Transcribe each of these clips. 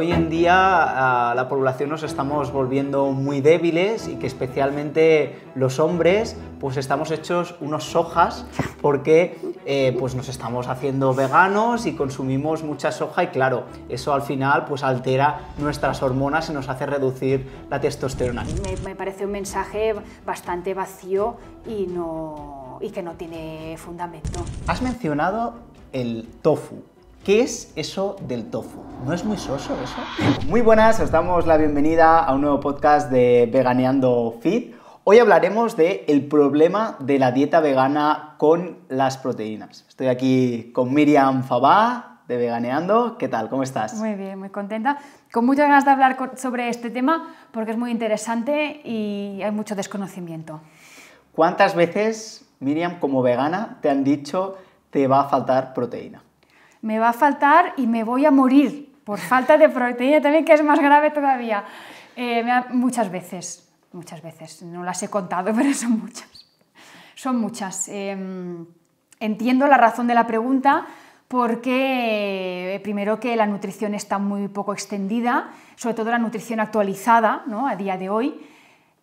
Hoy en día la población nos estamos volviendo muy débiles y que especialmente los hombres pues estamos hechos unos sojas porque eh, pues nos estamos haciendo veganos y consumimos mucha soja y claro, eso al final pues altera nuestras hormonas y nos hace reducir la testosterona. me, parece un mensaje bastante vacío y, no, y que no tiene fundamento. Has mencionado el tofu. ¿Qué es eso del tofu? ¿No es muy soso eso? Muy buenas, os damos la bienvenida a un nuevo podcast de Veganeando Fit. Hoy hablaremos de problema de la dieta vegana con las proteínas. Estoy aquí con Miriam Fabá de Veganeando. ¿Qué tal? ¿Cómo estás? Muy bien, muy contenta. Con muchas ganas de hablar sobre este tema porque es muy interesante y hay mucho desconocimiento. ¿Cuántas veces, Miriam, como vegana, te han dicho te va a faltar proteína? me va a faltar y me voy a morir por falta de proteína también, que es más grave todavía. Eh, muchas veces, muchas veces, no las he contado, pero son muchas. Son muchas. Em, entiendo la razón de la pregunta porque eh, primero que la nutrición está muy poco extendida, sobre todo la nutrición actualizada ¿no? a día de hoy.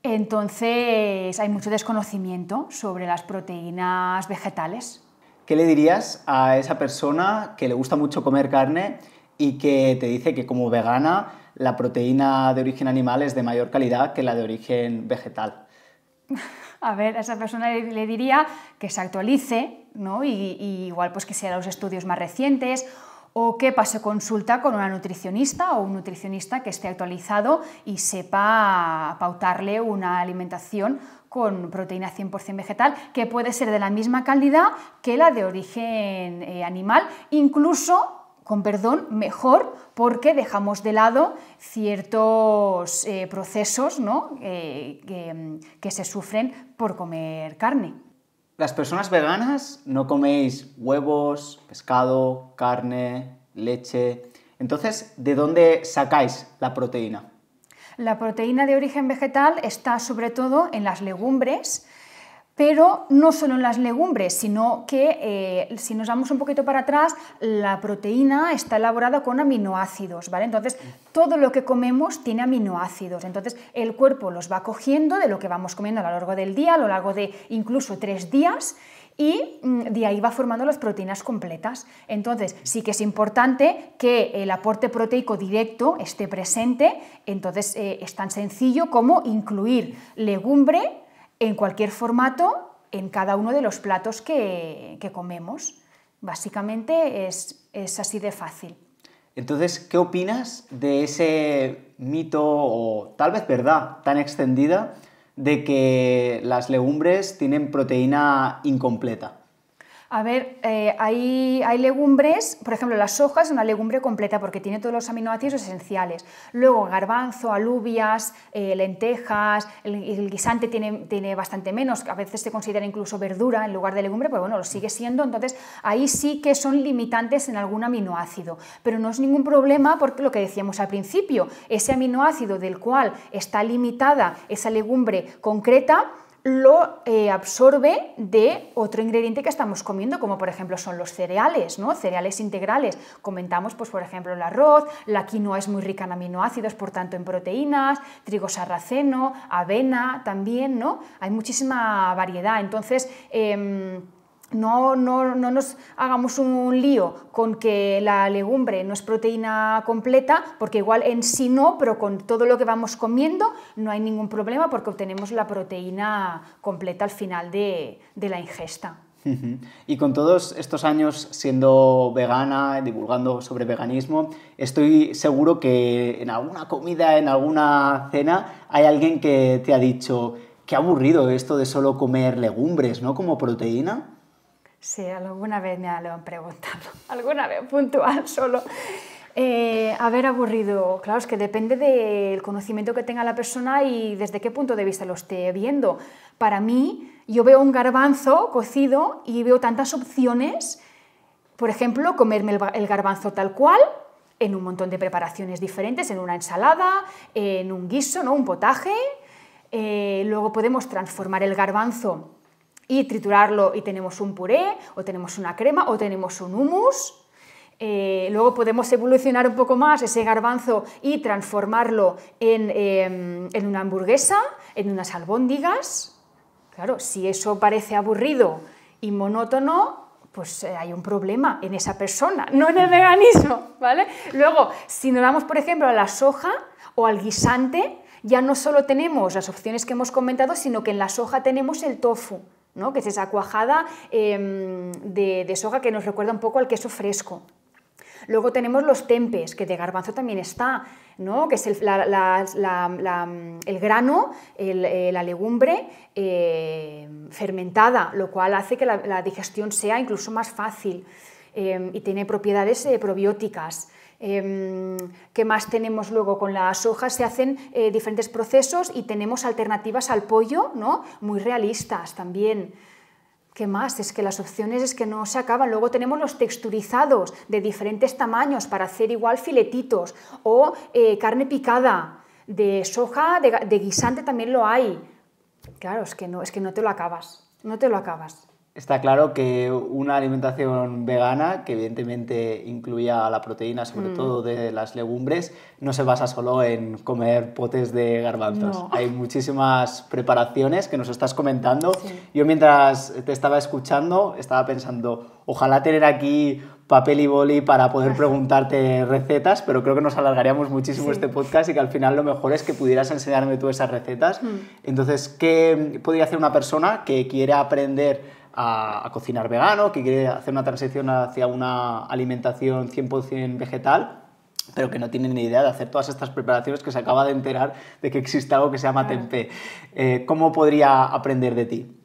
Entonces hay mucho desconocimiento sobre las proteínas vegetales, ¿Qué le dirías a esa persona que le gusta mucho comer carne y que te dice que como vegana la proteína de origen animal es de mayor calidad que la de origen vegetal? A ver, a esa persona le diría que se actualice, ¿no? Y, igual pues que sea los estudios más recientes o que pase consulta con una nutricionista o un nutricionista que esté actualizado y sepa pautarle una alimentación con proteína 100% vegetal, que puede ser de la misma calidad que la de origen eh, animal, incluso con perdón, mejor porque dejamos de lado ciertos eh, procesos eh, que se sufren por comer carne. Las personas veganas no coméis huevos, pescado, carne, leche. Entonces, ¿de dónde sacáis la proteína? La proteína de origen vegetal está sobre todo en las legumbres, pero no solo en las legumbres, sino que eh, si nos vamos un poquito para atrás, la proteína está elaborada con aminoácidos, ¿vale? Entonces, todo lo que comemos tiene aminoácidos, entonces el cuerpo los va cogiendo de lo que vamos comiendo a lo largo del día, a lo largo de incluso tres días, y mm, de ahí va formando las proteínas completas. Entonces, sí que es importante que el aporte proteico directo esté presente, entonces eh, es tan sencillo como incluir legumbre en cualquier formato en cada uno de los platos que, comemos. Básicamente es, es así de fácil. Entonces, ¿qué opinas de ese mito o tal vez verdad tan extendida de que las legumbres tienen proteína incompleta? A ver, eh, hay, legumbres, por ejemplo, la soja es una legumbre completa porque tiene todos los aminoácidos esenciales. Luego, garbanzo, alubias, eh, lentejas, el, guisante tiene, tiene, bastante menos, a veces se considera incluso verdura en lugar de legumbre, pero bueno, lo sigue siendo. Entonces, ahí sí que son limitantes en algún aminoácido, pero no es ningún problema porque lo que decíamos al principio, ese aminoácido del cual está limitada esa legumbre concreta, lo eh, absorbe de otro ingrediente que estamos comiendo, como por ejemplo son los cereales, ¿no? cereales integrales. Comentamos, pues, por ejemplo, el arroz, la quinoa es muy rica en aminoácidos, por tanto en proteínas, trigo sarraceno, avena también, ¿no? Hay muchísima variedad. Entonces, em, no, no, no, nos hagamos un lío con que la legumbre no es proteína completa, porque igual en sí no, pero con todo lo que vamos comiendo no hay ningún problema porque obtenemos la proteína completa al final de, de la ingesta. Y con todos estos años siendo vegana, divulgando sobre veganismo, estoy seguro que en alguna comida, en alguna cena, hay alguien que te ha dicho, qué aburrido esto de solo comer legumbres, ¿no? Como proteína. Sí, alguna vez me han preguntado, alguna vez puntual solo. Eh, haber aburrido, claro, es que depende del conocimiento que tenga la persona y desde qué punto de vista lo esté viendo. Para mí, yo veo un garbanzo cocido y veo tantas opciones, por ejemplo, comerme el garbanzo tal cual, en un montón de preparaciones diferentes, en una ensalada, en un guiso, ¿no? un potaje. Eh, luego podemos transformar el garbanzo y triturarlo y tenemos un puré, o tenemos una crema, o tenemos un hummus. Eh, luego podemos evolucionar un poco más ese garbanzo y transformarlo en, em, en una hamburguesa, en unas albóndigas. Claro, si eso parece aburrido y monótono, pues eh, hay un problema en esa persona, no en el veganismo, ¿vale? Luego, si nos damos, por ejemplo, a la soja o al guisante, ya no solo tenemos las opciones que hemos comentado, sino que en la soja tenemos el tofu que es esa cuajada em, de, soja que nos recuerda un poco al queso fresco. Luego tenemos los tempes, que de garbanzo también está, que es el, grano, eh, la legumbre eh, fermentada, lo cual hace que la, digestión sea incluso más fácil. Em, y tiene propiedades eh, probióticas. Em, ¿Qué más tenemos luego? Con las soja se hacen eh, diferentes procesos y tenemos alternativas al pollo, ¿no? Muy realistas también. ¿Qué más? Es que las opciones es que no se acaban. Luego tenemos los texturizados de diferentes tamaños para hacer igual filetitos o eh, carne picada de soja, de, de, guisante también lo hay. Claro, es que no, es que no te lo acabas, no te lo acabas. Está claro que una alimentación vegana, que evidentemente incluía la proteína, sobre mm. todo de las legumbres, no se basa solo en comer potes de garbanzos. Hay muchísimas preparaciones que nos estás comentando. Yo mientras te estaba escuchando, estaba pensando, ojalá tener aquí papel y boli para poder preguntarte recetas, pero creo que nos alargaríamos muchísimo este podcast y que al final lo mejor es que pudieras enseñarme tú esas recetas. Mm. Entonces, ¿qué podría hacer una persona que quiere aprender? a, cocinar vegano, que quiere hacer una transición hacia una alimentación 100% vegetal, pero que no tiene ni idea de hacer todas estas preparaciones que se acaba de enterar de que existe algo que se llama tempeh. Eh, ¿Cómo podría aprender de ti?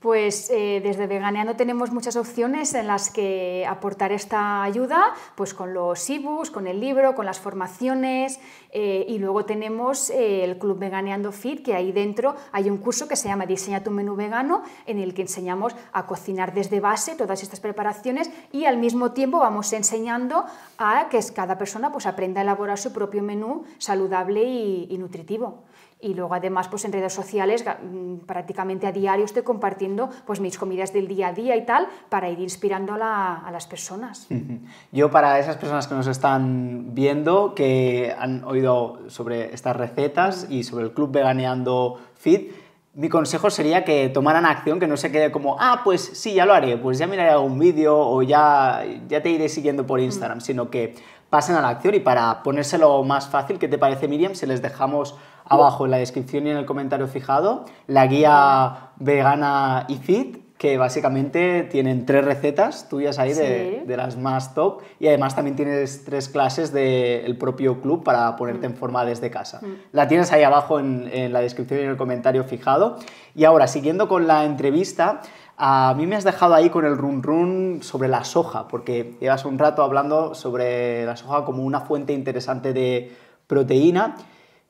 Pues eh, desde Veganeando tenemos muchas opciones en las que aportar esta ayuda, pues con los e-books, con el libro, con las formaciones eh, y luego tenemos eh, el Club Veganeando Fit, que ahí dentro hay un curso que se llama Diseña tu menú vegano, en el que enseñamos a cocinar desde base todas estas preparaciones y al mismo tiempo vamos enseñando a que cada persona pues, aprenda a elaborar su propio menú saludable y nutritivo. Y luego además pues en redes sociales mm, prácticamente a diario estoy compartiendo pues mis comidas del día a día y tal para ir inspirando a, las personas. Yo para esas personas que nos están viendo, que han oído sobre estas recetas y sobre el club veganeando fit, mi consejo sería que tomaran acción, que no se quede como, ah, pues sí, ya lo haré, pues ya miraré algún vídeo o ya, ya te iré siguiendo por mm. Instagram, sino que pasen a la acción y para ponérselo más fácil, ¿qué te parece Miriam? Si les dejamos abajo en la descripción y en el comentario fijado la guía vegana y fit que básicamente tienen tres recetas tuyas ahí de, las más top y además también tienes tres clases del propio club para ponerte en forma desde casa. Mm. La tienes ahí abajo en, en, la descripción y en el comentario fijado. Y ahora, siguiendo con la entrevista, a mí me has dejado ahí con el run run sobre la soja, porque llevas un rato hablando sobre la soja como una fuente interesante de proteína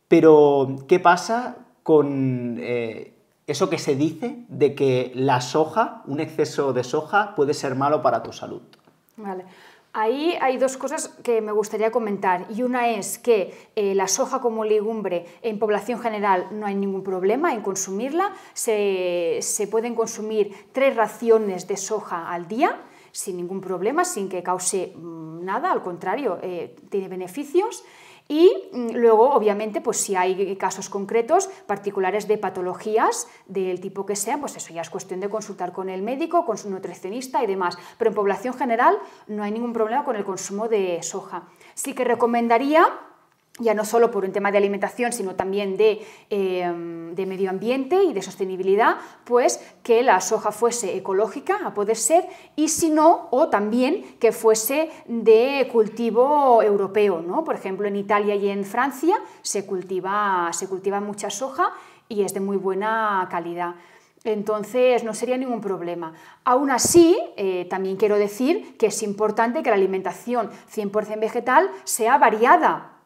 pero, ¿qué pasa con eh, eso que se dice de que la soja, un exceso de soja, puede ser malo para tu salud? Vale. Ahí hay dos cosas que me gustaría comentar y una es que eh, la soja como legumbre en población general no hay ningún problema en consumirla, se, se pueden consumir tres raciones de soja al día sin ningún problema, sin que cause mm, nada, al contrario, eh, tiene beneficios. Y mm, luego, obviamente, pues si hay casos concretos, particulares de patologías del tipo que sean, pues eso ya es cuestión de consultar con el médico, con su nutricionista y demás. Pero en población general no hay ningún problema con el consumo de soja. Sí que recomendaría ya no solo por un tema de alimentación, sino también eh, de, medio ambiente y de sostenibilidad, pues que la soja fuese ecológica, a poder ser, y si no, o también que fuese de cultivo europeo. Por ejemplo, en Italia y en Francia se cultiva, se cultiva mucha soja y es de muy buena calidad. Entonces no sería ningún problema. Aún así, eh, también quiero decir que es importante que la alimentación 100% vegetal sea variada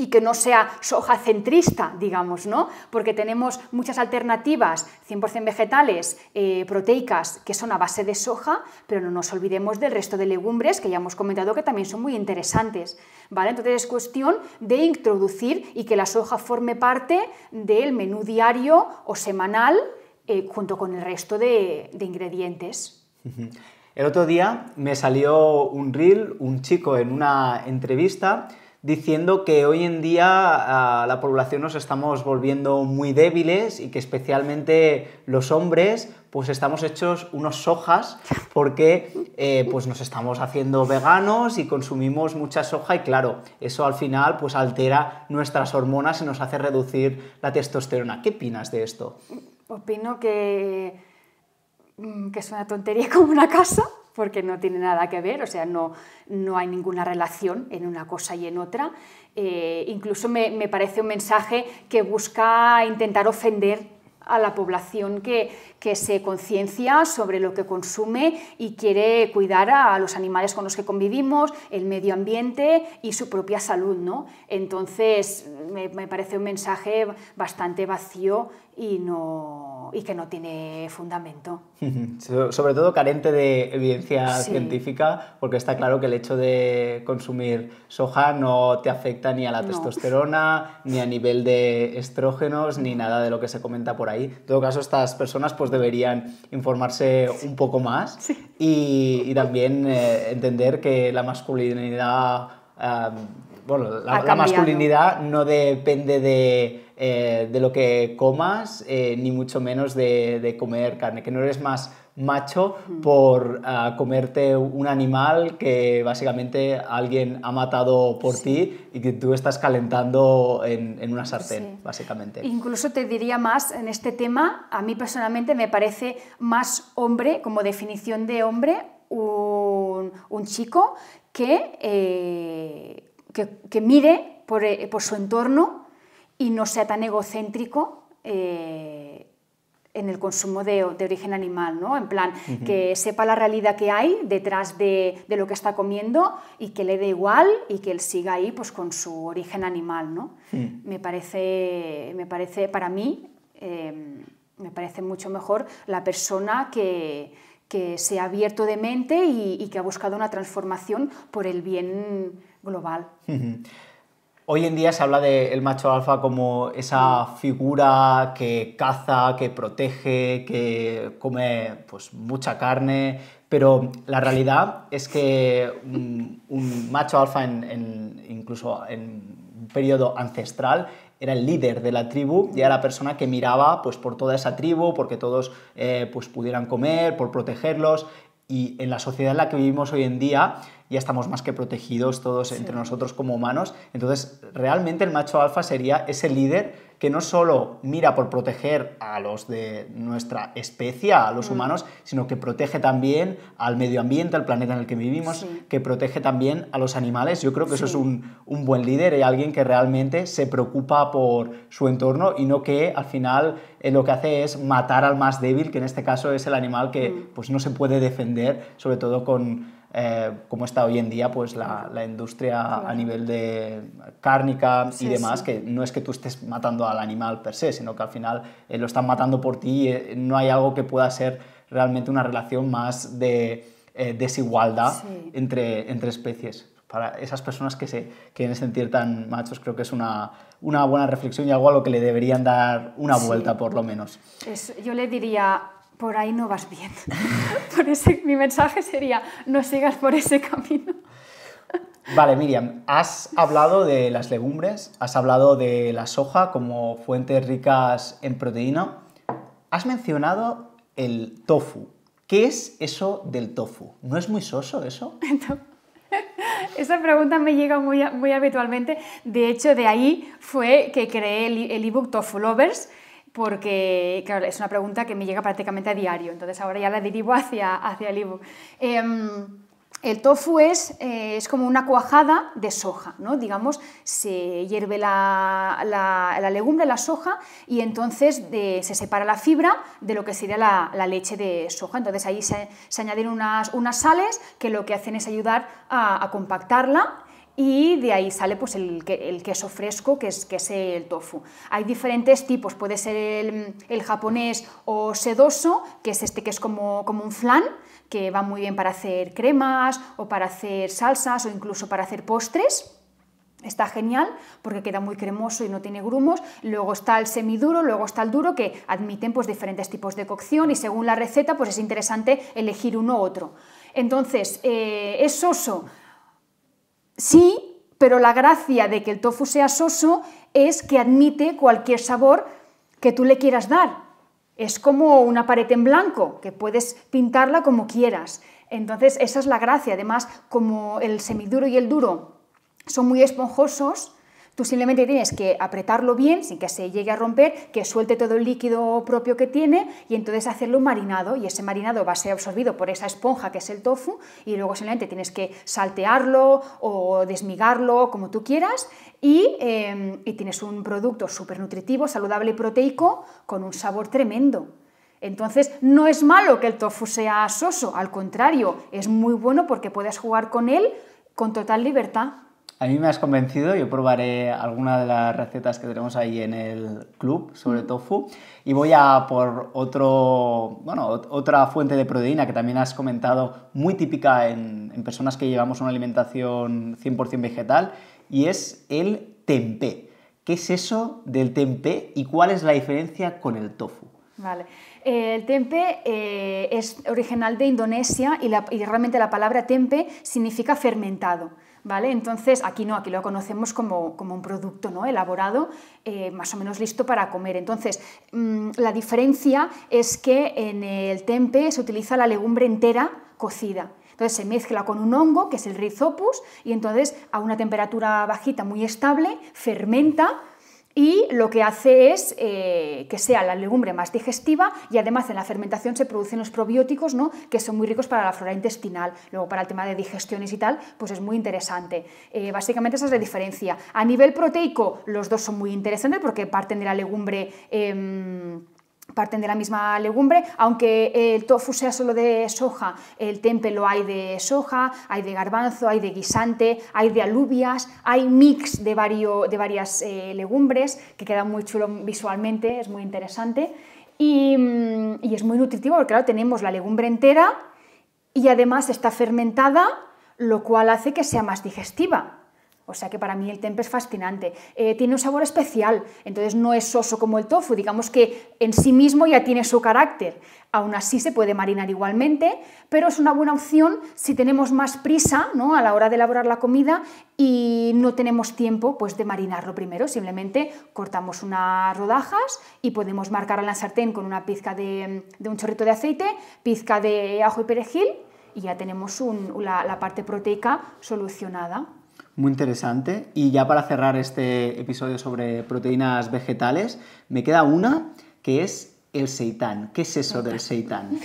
y que no sea soja centrista, digamos, ¿no? Porque tenemos muchas alternativas 100% vegetales, eh, proteicas, que son a base de soja, pero no nos olvidemos del resto de legumbres que ya hemos comentado que también son muy interesantes, ¿vale? Entonces es cuestión de introducir y que la soja forme parte del menú diario o semanal eh, junto con el resto de, de ingredientes. El otro día me salió un reel, un chico en una entrevista diciendo que hoy en día a la población nos estamos volviendo muy débiles y que especialmente los hombres pues estamos hechos unos sojas porque eh, pues nos estamos haciendo veganos y consumimos mucha soja y claro, eso al final pues altera nuestras hormonas y nos hace reducir la testosterona. ¿Qué opinas de esto? Opino que, mm, que es una tontería como una casa porque no tiene nada que ver, o sea, no, no hay ninguna relación en una cosa y en otra. Eh, incluso me, me parece un mensaje que busca intentar ofender a la población que, que se conciencia sobre lo que consume y quiere cuidar a, los animales con los que convivimos, el medio ambiente y su propia salud. ¿no? Entonces, me, me parece un mensaje bastante vacío y, no, y que no tiene fundamento. Sobre todo carente de evidencia científica, porque está claro que el hecho de consumir soja no te afecta ni a la testosterona, ni a nivel de estrógenos, ni nada de lo que se comenta por ahí. En todo caso, estas personas pues, deberían informarse un poco más y, también eh, entender que la masculinidad bueno, la, masculinidad no depende de, eh, lo que comas, eh, ni mucho menos de, comer carne, que no eres más macho por ah, comerte un animal que básicamente alguien ha matado por ti y que tú estás calentando en, una sartén, básicamente. Incluso te diría más en este tema, a mí personalmente me parece más hombre, como definición de hombre, un, chico que... Eh, que, mire eh, por, su entorno y no sea tan egocéntrico eh, en el consumo de, origen animal, ¿no? En plan, que sepa la realidad que hay detrás de, lo que está comiendo y que le dé igual y que él siga ahí pues, con su origen animal, ¿no? Hmm. me, parece, me parece, para mí, em, me parece mucho mejor la persona que, se ha abierto de mente y, y, que ha buscado una transformación por el bien global. Hoy en día se habla del el macho alfa como esa figura que caza, que protege, que come pues, mucha carne, pero la realidad es que un, macho alfa, en, incluso en un periodo ancestral, era el líder de la tribu y era la persona que miraba pues, por toda esa tribu, porque todos eh, pues, pudieran comer, por protegerlos. Y en la sociedad en la que vivimos hoy en día, ya estamos más que protegidos todos entre nosotros como humanos. Entonces, realmente el macho alfa sería ese líder que no solo mira por proteger a los de nuestra especie, a los mm. humanos, sino que protege también al medio ambiente, al planeta en el que vivimos, que protege también a los animales. Yo creo que eso es un, buen líder y eh, alguien que realmente se preocupa por su entorno y no que al final eh, lo que hace es matar al más débil, que en este caso es el animal que mm. pues, no se puede defender, sobre todo con como eh, cómo está hoy en día pues la, industria a nivel de cárnica y demás, que no es que tú estés matando al animal per se, sino que al final eh, lo están matando por ti, y eh, no hay algo que pueda ser realmente una relación más de desigualdad entre, entre especies. Para esas personas que se quieren sentir tan machos, creo que es una, una buena reflexión y algo a lo que le deberían dar una vuelta, por lo menos. yo le diría, por ahí no vas bien. por ese, mi mensaje sería, no sigas por ese camino. Vale, Miriam, has hablado de las legumbres, has hablado de la soja como fuentes ricas en proteína, has mencionado el tofu. ¿Qué es eso del tofu? ¿No es muy soso eso? Esa pregunta me llega muy, muy habitualmente. De hecho, de ahí fue que creé el ebook Tofu Lovers, porque, es una pregunta que me llega prácticamente a diario, entonces ahora ya la dirijo hacia, hacia el ebook. Em, el tofu es, eh, es, como una cuajada de soja, ¿no? Digamos, se hierve la, legumbre, la soja, y entonces eh, se separa la fibra de lo que sería la, leche de soja. Entonces ahí se, se añaden unas, sales que lo que hacen es ayudar a compactarla y de ahí sale pues, el, queso fresco, que es, que el tofu. Hay diferentes tipos, puede ser el, japonés o sedoso, que es este que es como, un flan, que va muy bien para hacer cremas o para hacer salsas o incluso para hacer postres. Está genial porque queda muy cremoso y no tiene grumos. Luego está el semiduro, luego está el duro que admiten pues diferentes tipos de cocción y según la receta pues es interesante elegir uno u otro. Entonces, eh, es oso Sí, pero la gracia de que el tofu sea soso es que admite cualquier sabor que tú le quieras dar. Es como una pared en blanco, que puedes pintarla como quieras. Entonces, esa es la gracia. Además, como el semiduro y el duro son muy esponjosos, Tú simplemente tienes que apretarlo bien sin que se llegue a romper, que suelte todo el líquido propio que tiene y entonces hacerlo marinado y ese marinado va a ser absorbido por esa esponja que es el tofu y luego simplemente tienes que saltearlo o desmigarlo como tú quieras y, eh, y tienes un producto súper nutritivo, saludable y proteico con un sabor tremendo. Entonces, no es malo que el tofu sea soso, al contrario, es muy bueno porque puedes jugar con él con total libertad. A mí me has convencido, yo probaré alguna de las recetas que tenemos ahí en el club sobre mm. tofu y voy a por otro, bueno, otra fuente de proteína que también has comentado, muy típica en, personas que llevamos una alimentación 100% vegetal y es el tempeh. ¿Qué es eso del tempeh y cuál es la diferencia con el tofu? Vale. Eh, el tempe eh, es original de Indonesia y, y, realmente la palabra tempe significa fermentado. ¿Vale? Entonces, aquí no, aquí lo conocemos como, un producto ¿no? elaborado, eh, más o menos listo para comer. Entonces, mm, la diferencia es que en el tempe se utiliza la legumbre entera cocida. Entonces se mezcla con un hongo, que es el rizopus, y entonces a una temperatura bajita muy estable fermenta y lo que hace es eh, que sea la legumbre más digestiva y además en la fermentación se producen los probióticos ¿no? que son muy ricos para la flora intestinal, luego para el tema de digestiones y tal, pues es muy interesante. Eh, básicamente esa es la diferencia. A nivel proteico los dos son muy interesantes porque parten de la legumbre... Em, parten de la misma legumbre, aunque el tofu sea solo de soja, el tempe lo hay de soja, hay de garbanzo, hay de guisante, hay de alubias, hay mix de, varias eh, legumbres, que queda muy chulo visualmente, es muy interesante y, mm, y es muy nutritivo porque claro, tenemos la legumbre entera y además está fermentada, lo cual hace que sea más digestiva. O sea que para mí el tempe es fascinante. Eh, tiene un sabor especial, entonces no es soso como el tofu, digamos que en sí mismo ya tiene su carácter. Aún así se puede marinar igualmente, pero es una buena opción si tenemos más prisa ¿no? a la hora de elaborar la comida y no tenemos tiempo pues, de marinarlo primero. Simplemente cortamos unas rodajas y podemos marcar en la sartén con una pizca de, un chorrito de aceite, pizca de ajo y perejil y ya tenemos la parte proteica solucionada. Muy interesante. Y ya para cerrar este episodio sobre proteínas vegetales, me queda una que es el seitán. ¿Qué es eso del seitán?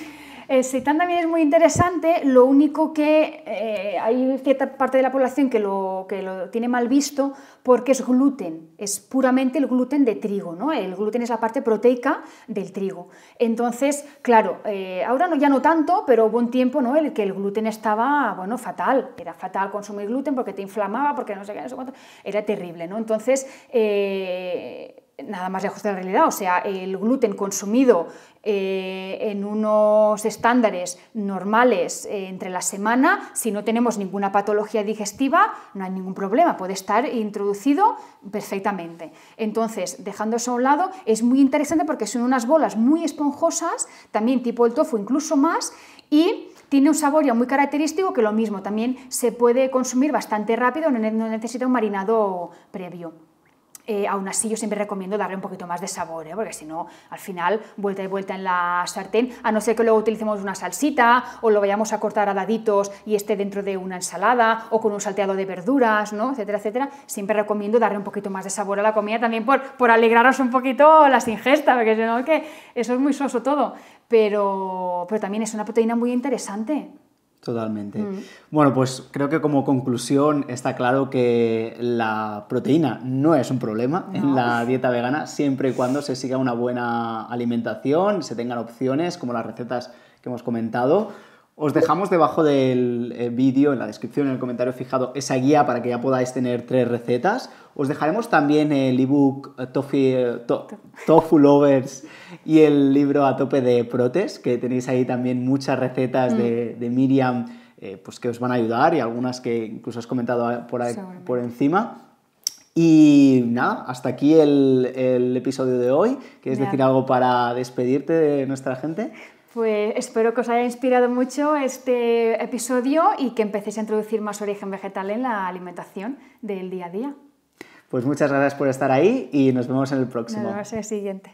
El eh, también es muy interesante, lo único que eh, hay cierta parte de la población que lo, que lo tiene mal visto porque es gluten, es puramente el gluten de trigo, ¿no? El gluten es la parte proteica del trigo. Entonces, claro, eh, ahora no, ya no tanto, pero hubo un tiempo ¿no? el que el gluten estaba, bueno, fatal, era fatal consumir gluten porque te inflamaba, porque no sé qué, no sé cuánto, era terrible, ¿no? Entonces, nada más lejos de la realidad. O sea, el gluten consumido eh, en unos estándares normales eh, entre la semana, si no tenemos ninguna patología digestiva, no hay ningún problema, puede estar introducido perfectamente. Entonces, dejando eso a un lado, es muy interesante porque son unas bolas muy esponjosas, también tipo el tofu, incluso más, y tiene un sabor ya muy característico que lo mismo, también se puede consumir bastante rápido, no necesita un marinado previo. Eh, aún así yo siempre recomiendo darle un poquito más de sabor, ¿eh? porque si no, al final, vuelta y vuelta en la sartén, a no ser que luego utilicemos una salsita o lo vayamos a cortar a daditos y esté dentro de una ensalada o con un salteado de verduras, ¿no? etcétera, etcétera, siempre recomiendo darle un poquito más de sabor a la comida también por, por alegraros un poquito las ingestas, porque si no, que eso es muy soso todo, pero, pero también es una proteína muy interesante. Totalmente. Mm. Bueno, pues creo que como conclusión está claro que la proteína no es un problema en la dieta vegana, siempre y cuando se siga una buena alimentación, se tengan opciones como las recetas que hemos comentado. Os dejamos debajo del eh, vídeo, en la descripción, en el comentario fijado, esa guía para que ya podáis tener tres recetas os dejaremos también el ebook eh, eh, Tofu, Tofu Lovers y el libro a tope de protes, que tenéis ahí también muchas recetas de, mm. Miriam eh, pues que os van a ayudar y algunas que incluso has comentado ah, por, por encima. Y nada, hasta aquí el, episodio de hoy. ¿Quieres decir algo para despedirte de nuestra gente? Pues espero que os haya inspirado mucho este episodio y que empecéis a introducir más origen vegetal en la alimentación del día a día. Pues muchas gracias por estar ahí y nos vemos en el próximo. Nos siguiente.